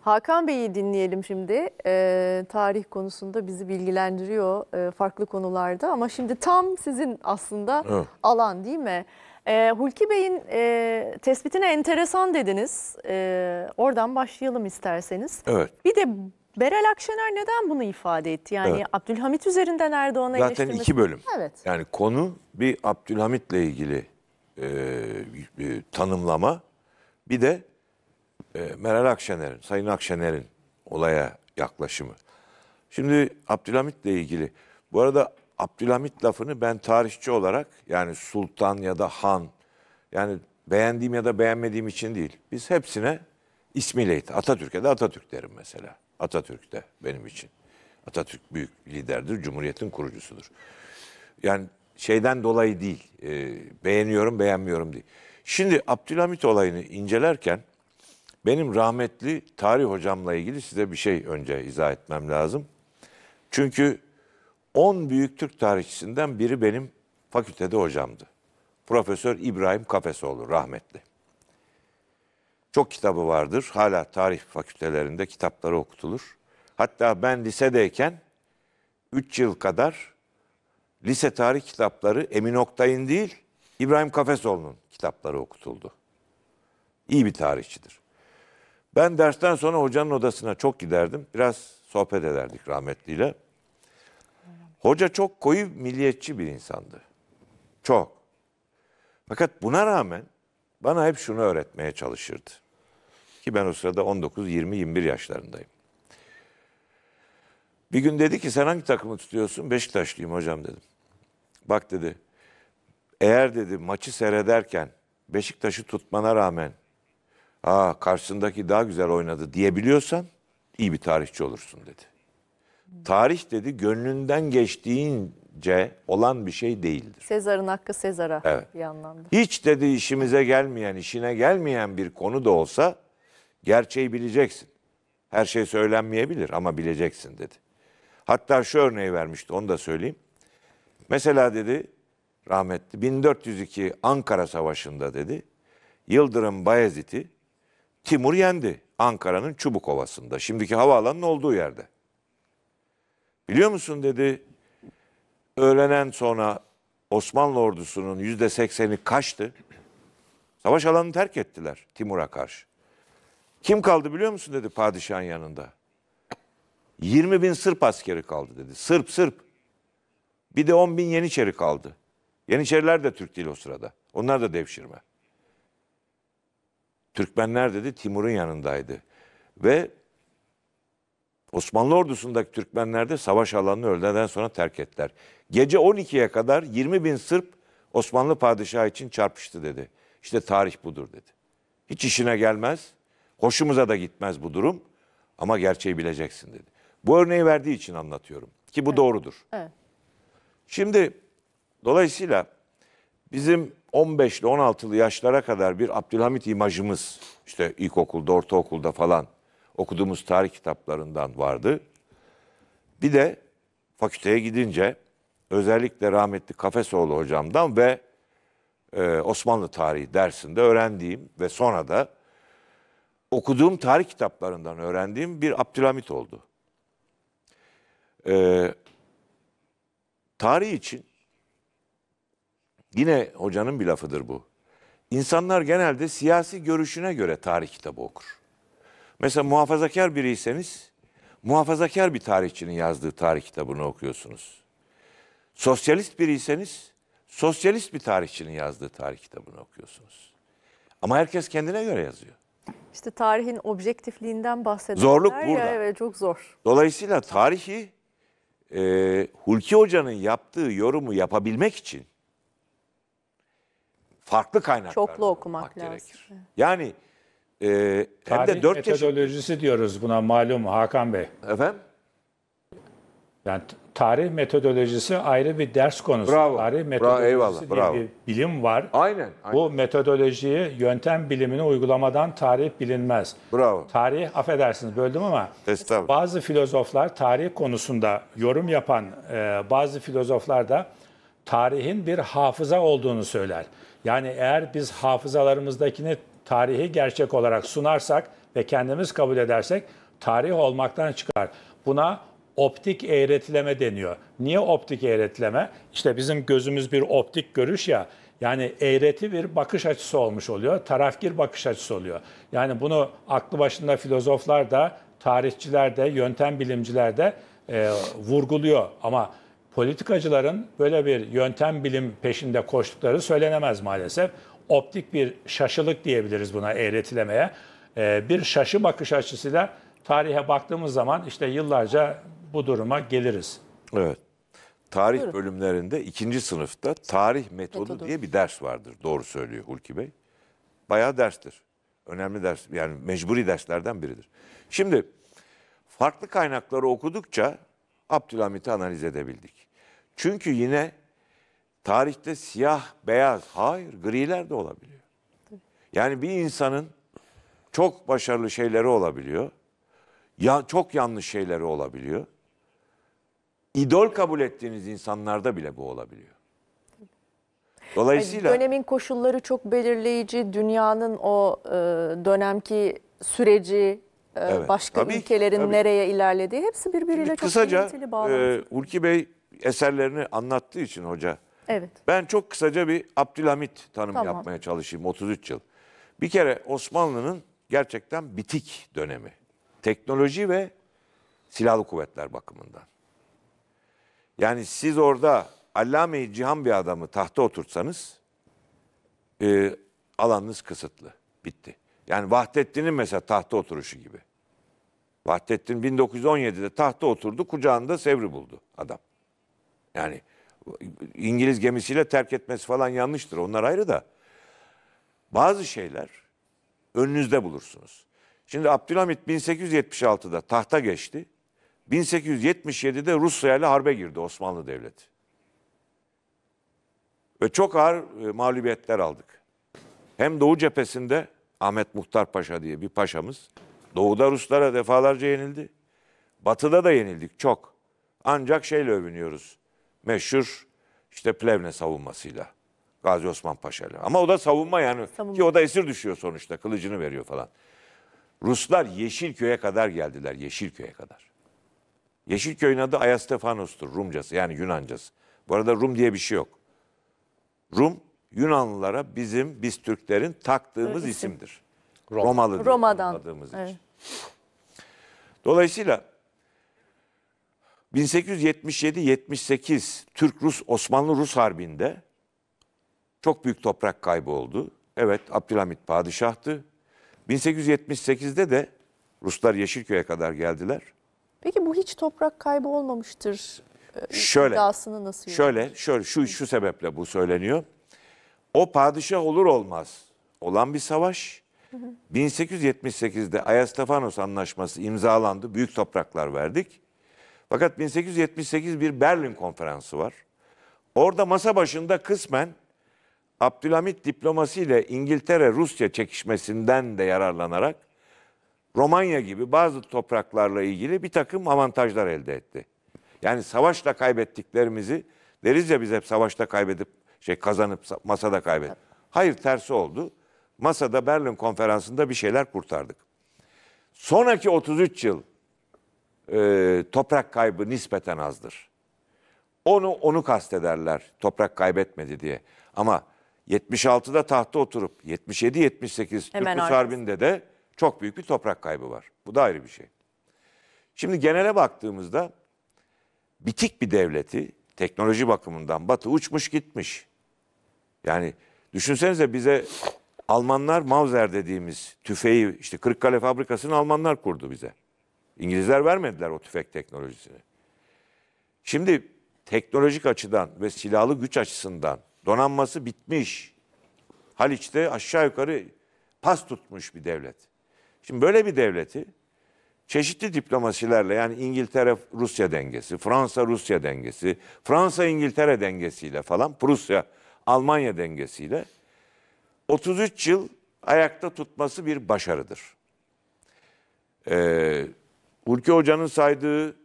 Hakan Bey'i dinleyelim şimdi. E, tarih konusunda bizi bilgilendiriyor e, farklı konularda ama şimdi tam sizin aslında evet. alan değil mi? E, Hulki Bey'in e, tespitine enteresan dediniz. E, oradan başlayalım isterseniz. Evet. Bir de Berel Akşener neden bunu ifade etti? Yani evet. Abdülhamit üzerinden Erdoğan'a Zaten iki bölüm. Evet. Yani konu bir Abdülhamit'le ilgili e, e, tanımlama bir de e, Meral Akşener'in, Sayın Akşener'in olaya yaklaşımı. Şimdi Abdülhamit'le ilgili. Bu arada Abdülhamit lafını ben tarihçi olarak yani sultan ya da han yani beğendiğim ya da beğenmediğim için değil. Biz hepsine ismiyle Atatürk'e de Atatürk derim mesela. Atatürk de benim için. Atatürk büyük liderdir, cumhuriyetin kurucusudur. Yani şeyden dolayı değil, e, beğeniyorum beğenmiyorum değil. Şimdi Abdülhamit olayını incelerken benim rahmetli tarih hocamla ilgili size bir şey önce izah etmem lazım. Çünkü 10 büyük Türk tarihçisinden biri benim fakültede hocamdı. Profesör İbrahim Kafesoğlu rahmetli. Çok kitabı vardır. Hala tarih fakültelerinde kitapları okutulur. Hatta ben lisedeyken 3 yıl kadar lise tarih kitapları Emin Oktay'ın değil İbrahim Kafesoğlu'nun kitapları okutuldu. İyi bir tarihçidir. Ben dersten sonra hocanın odasına çok giderdim. Biraz sohbet ederdik rahmetliyle. Hoca çok koyu milliyetçi bir insandı. Çok. Fakat buna rağmen bana hep şunu öğretmeye çalışırdı. Ki ben o sırada 19, 20, 21 yaşlarındayım. Bir gün dedi ki sen hangi takımı tutuyorsun? Beşiktaşlıyım hocam dedim. Bak dedi eğer dedi maçı seyrederken Beşiktaş'ı tutmana rağmen Aa karşısındaki daha güzel oynadı diyebiliyorsan iyi bir tarihçi olursun dedi. Tarih dedi gönlünden geçtiğince olan bir şey değildir. Sezar'ın hakkı Sezar'a Evet. bir anlamda. Hiç dedi işimize gelmeyen, işine gelmeyen bir konu da olsa gerçeği bileceksin. Her şey söylenmeyebilir ama bileceksin dedi. Hatta şu örneği vermişti onu da söyleyeyim. Mesela dedi rahmetli 1402 Ankara Savaşı'nda dedi Yıldırım Bayezid'i Timur yendi. Ankara'nın Çubuk Ovası'nda. Şimdiki havaalanının olduğu yerde. Biliyor musun dedi. Öğlenen sonra Osmanlı ordusunun yüzde sekseni kaçtı. Savaş alanını terk ettiler Timur'a karşı. Kim kaldı biliyor musun dedi padişahın yanında. 20 bin Sırp askeri kaldı dedi. Sırp Sırp. Bir de 10 bin Yeniçeri kaldı. Yeniçeriler de Türk değil o sırada. Onlar da devşirme. Türkmenler dedi Timur'un yanındaydı. Ve Osmanlı ordusundaki Türkmenler de savaş alanını öğleden sonra terk ettiler. Gece 12'ye kadar 20 bin Sırp Osmanlı padişahı için çarpıştı dedi. İşte tarih budur dedi. Hiç işine gelmez, hoşumuza da gitmez bu durum ama gerçeği bileceksin dedi. Bu örneği verdiği için anlatıyorum ki bu evet. doğrudur. Evet. Şimdi dolayısıyla Bizim 15'li 16'lı yaşlara kadar bir Abdülhamit imajımız işte ilkokulda, ortaokulda falan okuduğumuz tarih kitaplarından vardı. Bir de fakülteye gidince özellikle rahmetli Kafesoğlu hocamdan ve e, Osmanlı tarihi dersinde öğrendiğim ve sonra da okuduğum tarih kitaplarından öğrendiğim bir Abdülhamit oldu. E, tarih için Yine hocanın bir lafıdır bu. İnsanlar genelde siyasi görüşüne göre tarih kitabı okur. Mesela muhafazakar biriyseniz muhafazakar bir tarihçinin yazdığı tarih kitabını okuyorsunuz. Sosyalist biriyseniz sosyalist bir tarihçinin yazdığı tarih kitabını okuyorsunuz. Ama herkes kendine göre yazıyor. İşte tarihin objektifliğinden bahsediyorlar. Zorluk burada. Ya, evet çok zor. Dolayısıyla tarihi e, Hulki Hoca'nın yaptığı yorumu yapabilmek için farklı kaynaklar. Çoklu okumak, okumak lazım. gerekir. Yani e, hem Tarih de dört çeşit... metodolojisi diyoruz buna malum Hakan Bey. Efendim? Yani tarih metodolojisi ayrı bir ders konusu. Bravo. Tarih metodolojisi eyvallah, diye bravo. bir bilim var. Aynen. aynen. Bu metodolojiyi yöntem bilimini uygulamadan tarih bilinmez. Bravo. Tarih affedersiniz böldüm ama Estağfurullah. bazı filozoflar tarih konusunda yorum yapan e, bazı filozoflar da tarihin bir hafıza olduğunu söyler. Yani eğer biz hafızalarımızdakini tarihi gerçek olarak sunarsak ve kendimiz kabul edersek tarih olmaktan çıkar. Buna optik eğretileme deniyor. Niye optik eğretileme? İşte bizim gözümüz bir optik görüş ya. Yani eğreti bir bakış açısı olmuş oluyor. Tarafgir bakış açısı oluyor. Yani bunu aklı başında filozoflar da, tarihçiler de, yöntem bilimciler de e, vurguluyor. Ama politikacıların böyle bir yöntem bilim peşinde koştukları söylenemez maalesef. Optik bir şaşılık diyebiliriz buna eğretilemeye. Ee, bir şaşı bakış açısıyla tarihe baktığımız zaman işte yıllarca bu duruma geliriz. Evet. Tarih Buyurun. bölümlerinde ikinci sınıfta tarih metodu, metodu diye bir ders vardır. Doğru söylüyor Hulki Bey. Bayağı derstir. Önemli ders yani mecburi derslerden biridir. Şimdi farklı kaynakları okudukça Abdülhamit'i analiz edebildik. Çünkü yine tarihte siyah, beyaz, hayır griler de olabiliyor. Yani bir insanın çok başarılı şeyleri olabiliyor. Ya çok yanlış şeyleri olabiliyor. İdol kabul ettiğiniz insanlarda bile bu olabiliyor. Dolayısıyla yani dönemin koşulları çok belirleyici. Dünyanın o e, dönemki süreci, ee, evet, başka tabii, ülkelerin tabii. nereye ilerlediği hepsi birbiriyle çok kısaca, bağlı. E, Hulki Bey eserlerini anlattığı için hoca. Evet. Ben çok kısaca bir Abdülhamit tanımı tamam. yapmaya çalışayım 33 yıl. Bir kere Osmanlı'nın gerçekten bitik dönemi. Teknoloji ve silahlı kuvvetler bakımından. Yani siz orada allame cihan bir adamı tahta oturtsanız e, alanınız kısıtlı. Bitti. Yani Vahdettin'in mesela tahta oturuşu gibi. Vahdettin 1917'de tahta oturdu, kucağında Sevri buldu adam. Yani İngiliz gemisiyle terk etmesi falan yanlıştır. Onlar ayrı da. Bazı şeyler önünüzde bulursunuz. Şimdi Abdülhamit 1876'da tahta geçti. 1877'de Rusya ile harbe girdi Osmanlı Devleti. Ve çok ağır e, mağlubiyetler aldık. Hem Doğu cephesinde Ahmet Muhtar Paşa diye bir paşamız. Doğuda Ruslara defalarca yenildi. Batıda da yenildik çok. Ancak şeyle övünüyoruz. Meşhur işte Plevne savunmasıyla. Gazi Osman Paşa'yla. Ama o da savunma yani. Savunma. Ki o da esir düşüyor sonuçta. Kılıcını veriyor falan. Ruslar Yeşilköy'e kadar geldiler. Yeşilköy'e kadar. Yeşilköy'ün adı Ayastefanos'tur. Rumcası yani Yunancası. Bu arada Rum diye bir şey yok. Rum Yunanlılara bizim biz Türklerin taktığımız isim. isimdir. Roma. Romalı Roma'dan evet. için. Dolayısıyla 1877-78 Türk-Rus Osmanlı-Rus harbinde çok büyük toprak kaybı oldu. Evet Abdülhamit padişahtı. 1878'de de Ruslar Yeşilköy'e kadar geldiler. Peki bu hiç toprak kaybı olmamıştır. E, şöyle. nasıl Şöyle, şöyle şu şu sebeple bu söyleniyor. O padişah olur olmaz olan bir savaş. 1878'de Ayastafanos Anlaşması imzalandı. Büyük topraklar verdik. Fakat 1878 bir Berlin konferansı var. Orada masa başında kısmen Abdülhamit diplomasiyle İngiltere-Rusya çekişmesinden de yararlanarak Romanya gibi bazı topraklarla ilgili bir takım avantajlar elde etti. Yani savaşla kaybettiklerimizi deriz ya biz hep savaşta kaybedip şey kazanıp masada kaybet. Hayır tersi oldu. Masada Berlin konferansında bir şeyler kurtardık. Sonraki 33 yıl e, toprak kaybı nispeten azdır. Onu onu kastederler toprak kaybetmedi diye. Ama 76'da tahta oturup 77-78 Türk Harbi'nde de çok büyük bir toprak kaybı var. Bu da ayrı bir şey. Şimdi genele baktığımızda bitik bir devleti teknoloji bakımından Batı uçmuş gitmiş. Yani düşünsenize bize Almanlar Mauser dediğimiz tüfeği işte Kırıkkale fabrikasını Almanlar kurdu bize. İngilizler vermediler o tüfek teknolojisini. Şimdi teknolojik açıdan ve silahlı güç açısından donanması bitmiş. Haliç'te aşağı yukarı pas tutmuş bir devlet. Şimdi böyle bir devleti çeşitli diplomasilerle yani İngiltere Rusya dengesi, Fransa Rusya dengesi, Fransa İngiltere dengesiyle falan Prusya Almanya dengesiyle 33 yıl ayakta tutması bir başarıdır. Ee, Ulke Hoca'nın saydığı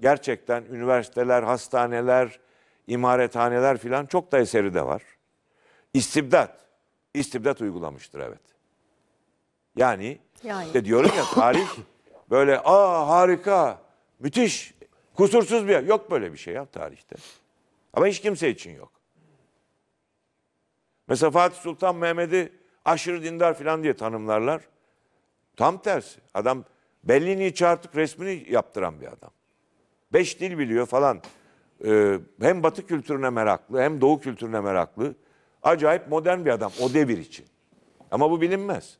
gerçekten üniversiteler, hastaneler, imarethaneler filan çok da eseri de var. İstibdat. İstibdat uygulamıştır evet. Yani, yani. işte diyorum ya tarih böyle aa harika, müthiş, kusursuz bir yok böyle bir şey ya tarihte. Ama hiç kimse için yok. Mesela Fatih Sultan Mehmet'i aşırı dindar falan diye tanımlarlar. Tam tersi. Adam Bellini'yi çarpıp resmini yaptıran bir adam. Beş dil biliyor falan. Ee, hem batı kültürüne meraklı hem doğu kültürüne meraklı. Acayip modern bir adam o devir için. Ama bu bilinmez.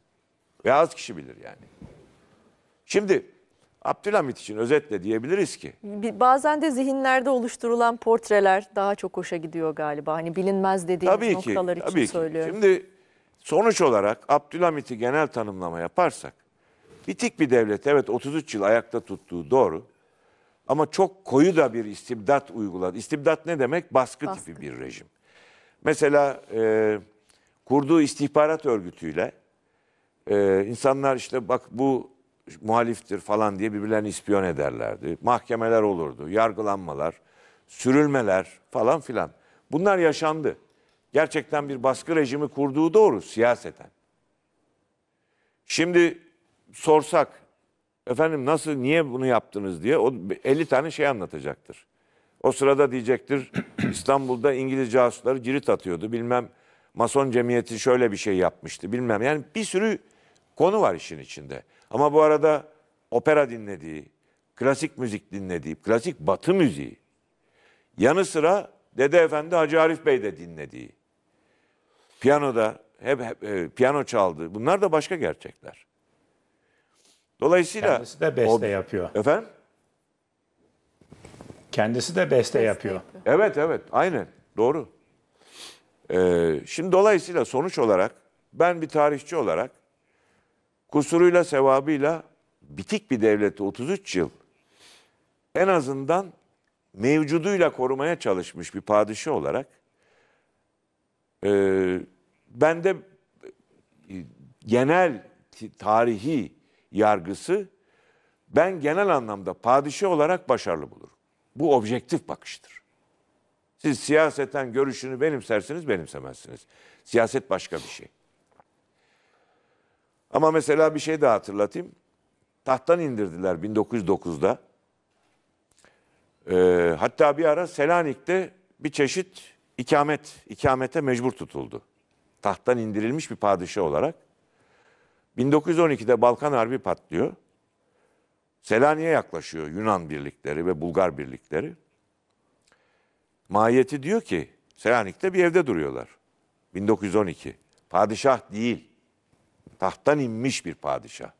Ve az kişi bilir yani. Şimdi Abdülhamit için özetle diyebiliriz ki. Bazen de zihinlerde oluşturulan portreler daha çok hoşa gidiyor galiba. Hani bilinmez dediğimiz tabii ki, noktalar için tabii ki. söylüyorum. Şimdi sonuç olarak Abdülhamit'i genel tanımlama yaparsak, bitik bir devlet evet 33 yıl ayakta tuttuğu doğru. Ama çok koyu da bir istibdat uyguladı. İstibdat ne demek? Baskı, Baskı. tipi bir rejim. Mesela e, kurduğu istihbarat örgütüyle e, insanlar işte bak bu muhaliftir falan diye birbirlerini ispiyon ederlerdi. Mahkemeler olurdu, yargılanmalar, sürülmeler falan filan. Bunlar yaşandı. Gerçekten bir baskı rejimi kurduğu doğru siyaseten. Şimdi sorsak efendim nasıl niye bunu yaptınız diye o 50 tane şey anlatacaktır. O sırada diyecektir İstanbul'da İngiliz casusları cirit atıyordu. Bilmem Mason cemiyeti şöyle bir şey yapmıştı bilmem. Yani bir sürü konu var işin içinde. Ama bu arada opera dinlediği, klasik müzik dinlediği, klasik batı müziği, yanı sıra Dede Efendi Hacı Arif Bey de dinlediği, piyanoda hep, hep e, piyano çaldı. Bunlar da başka gerçekler. Dolayısıyla kendisi de beste o, yapıyor. Efendim? Kendisi de beste, beste yapıyor. yapıyor. Evet evet aynen doğru. Ee, şimdi dolayısıyla sonuç olarak ben bir tarihçi olarak kusuruyla sevabıyla bitik bir devleti 33 yıl en azından mevcuduyla korumaya çalışmış bir padişah olarak e, bende e, genel tarihi yargısı ben genel anlamda padişah olarak başarılı bulurum. Bu objektif bakıştır. Siz siyaseten görüşünü benimsersiniz, benimsemezsiniz. Siyaset başka bir şey. Ama mesela bir şey daha hatırlatayım. Tahttan indirdiler 1909'da. Ee, hatta bir ara Selanik'te bir çeşit ikamet, ikamete mecbur tutuldu. Tahttan indirilmiş bir padişah olarak. 1912'de Balkan Harbi patlıyor. Selanik'e yaklaşıyor Yunan birlikleri ve Bulgar birlikleri. Mahiyeti diyor ki Selanik'te bir evde duruyorlar. 1912. Padişah değil. Tahttan inmiş bir padişah.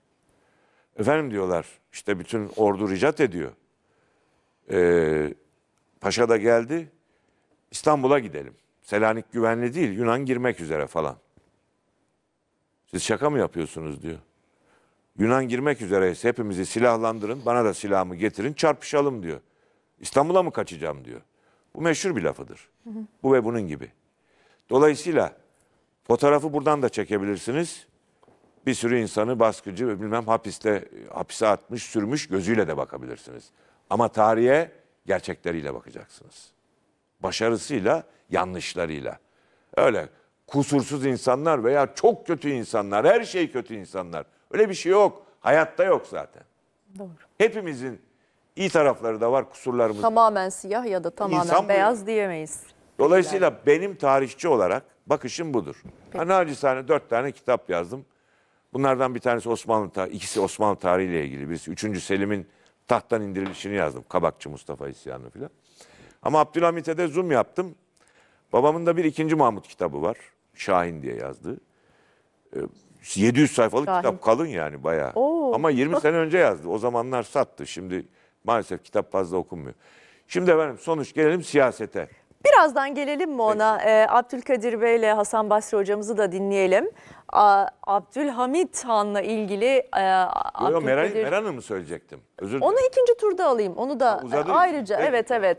Efendim diyorlar işte bütün ordu ricat ediyor. Ee, Paşa da geldi. İstanbul'a gidelim. Selanik güvenli değil. Yunan girmek üzere falan. Siz şaka mı yapıyorsunuz diyor. Yunan girmek üzereyiz. Hepimizi silahlandırın. Bana da silahımı getirin. Çarpışalım diyor. İstanbul'a mı kaçacağım diyor. Bu meşhur bir lafıdır. Bu ve bunun gibi. Dolayısıyla fotoğrafı buradan da çekebilirsiniz bir sürü insanı baskıcı ve bilmem hapiste hapise atmış, sürmüş gözüyle de bakabilirsiniz. Ama tarihe gerçekleriyle bakacaksınız. Başarısıyla, yanlışlarıyla. Öyle kusursuz insanlar veya çok kötü insanlar, her şey kötü insanlar. Öyle bir şey yok. Hayatta yok zaten. Doğru. Hepimizin iyi tarafları da var, kusurlarımız Tamamen siyah ya da tamamen İnsan beyaz bu. diyemeyiz. Dolayısıyla yani. benim tarihçi olarak bakışım budur. Peki. Hani acizane dört tane kitap yazdım. Bunlardan bir tanesi Osmanlı tarihi, ikisi Osmanlı tarihiyle ilgili. Birisi 3. Selim'in tahttan indirilişini yazdım. Kabakçı Mustafa isyanı filan. Ama Abdülhamit'e de zoom yaptım. Babamın da bir ikinci Mahmut kitabı var. Şahin diye yazdığı. 700 ee, sayfalık Şahin. kitap kalın yani bayağı. Oo. Ama 20 sene önce yazdı. O zamanlar sattı. Şimdi maalesef kitap fazla okunmuyor. Şimdi efendim sonuç gelelim siyasete. Birazdan gelelim mi ona? Ee, Abdülkadir Bey ile Hasan Basri hocamızı da dinleyelim. A, Abdülhamit Han'la ilgili e, Abdülkadir... Meral, Meral Hanım'ı söyleyecektim. Özür dilerim. Onu ikinci turda alayım. Onu da ha, ayrıca Peki. evet evet.